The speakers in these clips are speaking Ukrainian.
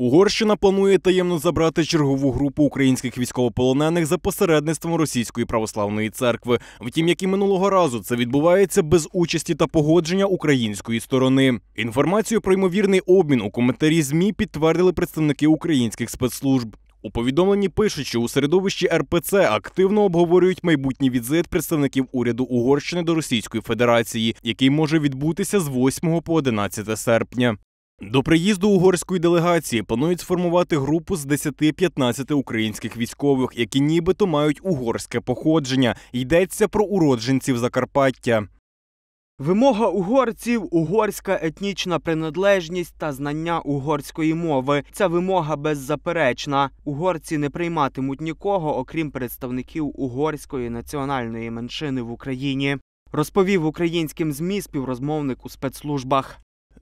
Угорщина планує таємно забрати чергову групу українських військовополонених за посередництвом російської православної церкви. Втім, як і минулого разу, це відбувається без участі та погодження української сторони. Інформацію про ймовірний обмін у коментарі змі підтвердили представники українських спецслужб. У повідомленні пишуть, що у середовищі РПЦ активно обговорюють майбутній візит представників уряду Угорщини до Російської Федерації, який може відбутися з 8 по 11 серпня. До приїзду угорської делегації планують сформувати групу з 10-15 українських військових, які нібито мають угорське походження. Йдеться про уродженців Закарпаття. Вимога угорців угорська етнічна приналежність та знання угорської мови. Ця вимога беззаперечна. Угорці не прийматимуть нікого, окрім представників угорської національної меншини в Україні. Розповів українським змі співрозмовник у спецслужбах.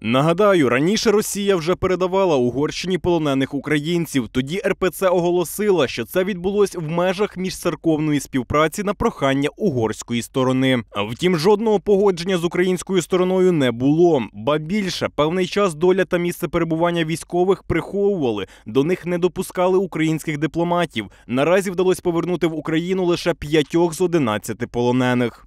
Нагадаю, раніше Росія вже передавала Угорщині полонених українців. Тоді РПЦ оголосила, що це відбулось в межах міжцерковної співпраці на прохання угорської сторони. Втім, жодного погодження з українською стороною не було. Ба більше певний час доля та місце перебування військових приховували, до них не допускали українських дипломатів. Наразі вдалося повернути в Україну лише п'ятьох з одинадцяти полонених.